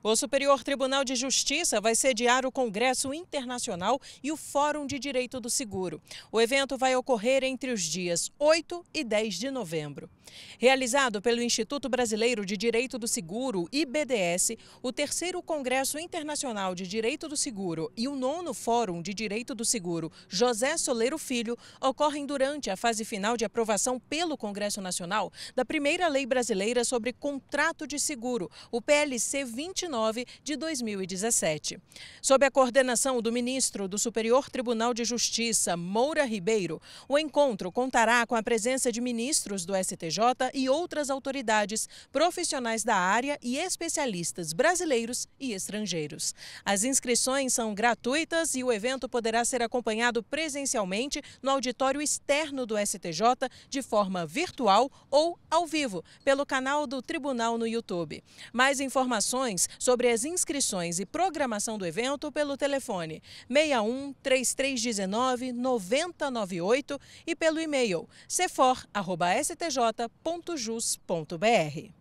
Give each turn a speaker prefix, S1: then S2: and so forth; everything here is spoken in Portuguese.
S1: O Superior Tribunal de Justiça vai sediar o Congresso Internacional e o Fórum de Direito do Seguro. O evento vai ocorrer entre os dias 8 e 10 de novembro. Realizado pelo Instituto Brasileiro de Direito do Seguro, IBDS, o terceiro Congresso Internacional de Direito do Seguro e o nono Fórum de Direito do Seguro José Soleiro Filho ocorrem durante a fase final de aprovação pelo Congresso Nacional da primeira lei brasileira sobre contrato de seguro, o PLC 29. 29 de 2017. Sob a coordenação do ministro do Superior Tribunal de Justiça, Moura Ribeiro, o encontro contará com a presença de ministros do STJ e outras autoridades, profissionais da área e especialistas brasileiros e estrangeiros. As inscrições são gratuitas e o evento poderá ser acompanhado presencialmente no auditório externo do STJ de forma virtual ou ao vivo pelo canal do Tribunal no YouTube. Mais informações sobre as inscrições e programação do evento pelo telefone 61 3319 9098 e pelo e-mail cefor.stj.jus.br.